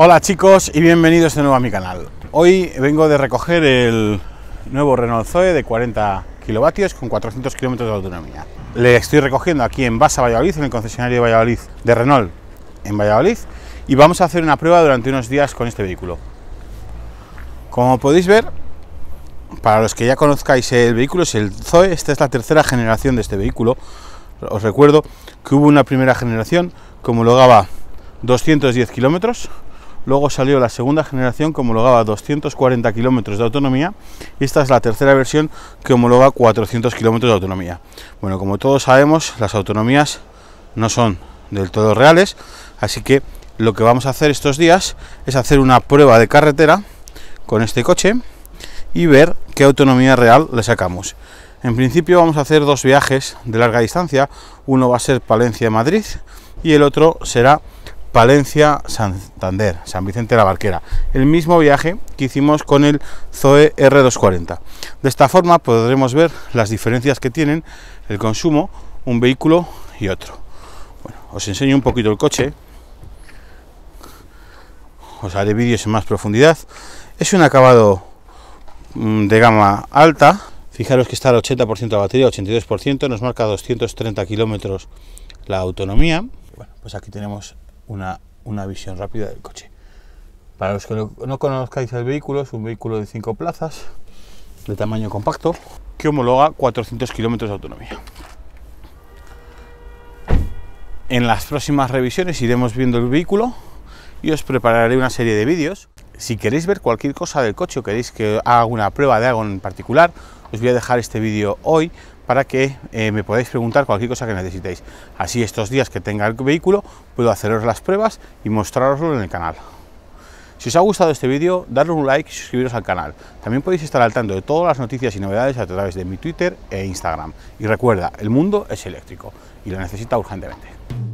Hola chicos y bienvenidos de nuevo a mi canal. Hoy vengo de recoger el nuevo Renault Zoe de 40 kilovatios con 400 kilómetros de autonomía. Le estoy recogiendo aquí en Basa Valladolid, en el concesionario de Valladolid de Renault en Valladolid y vamos a hacer una prueba durante unos días con este vehículo. Como podéis ver, para los que ya conozcáis el vehículo es el Zoe, esta es la tercera generación de este vehículo. Os recuerdo que hubo una primera generación que homologaba 210 kilómetros Luego salió la segunda generación que homologaba 240 kilómetros de autonomía y esta es la tercera versión que homologa 400 kilómetros de autonomía. Bueno, como todos sabemos, las autonomías no son del todo reales, así que lo que vamos a hacer estos días es hacer una prueba de carretera con este coche y ver qué autonomía real le sacamos. En principio vamos a hacer dos viajes de larga distancia, uno va a ser Palencia-Madrid y el otro será Palencia, Santander, San Vicente de la Barquera, el mismo viaje que hicimos con el Zoe R240. De esta forma podremos ver las diferencias que tienen el consumo un vehículo y otro. Bueno, os enseño un poquito el coche, os haré vídeos en más profundidad. Es un acabado mm, de gama alta, fijaros que está al 80% de batería, 82%, nos marca 230 kilómetros la autonomía. Bueno, pues aquí tenemos una, visión rápida del coche. Para los que no, conozcáis el vehículo, es un vehículo de 5 plazas, de tamaño compacto, que homologa 400 kilómetros de autonomía. En las próximas revisiones iremos viendo el vehículo y os prepararé una serie de vídeos. Si queréis ver cualquier cosa del coche o queréis que haga una prueba de algo en particular, os voy a dejar este vídeo hoy para que eh, me podáis preguntar cualquier cosa que necesitéis. Así estos días que tenga el vehículo puedo haceros las pruebas y mostraroslo en el canal. Si os ha gustado este vídeo, darle un like y suscribiros al canal. También podéis estar al tanto de todas las noticias y novedades a través de mi Twitter e Instagram. Y recuerda, el mundo es eléctrico y lo necesita urgentemente.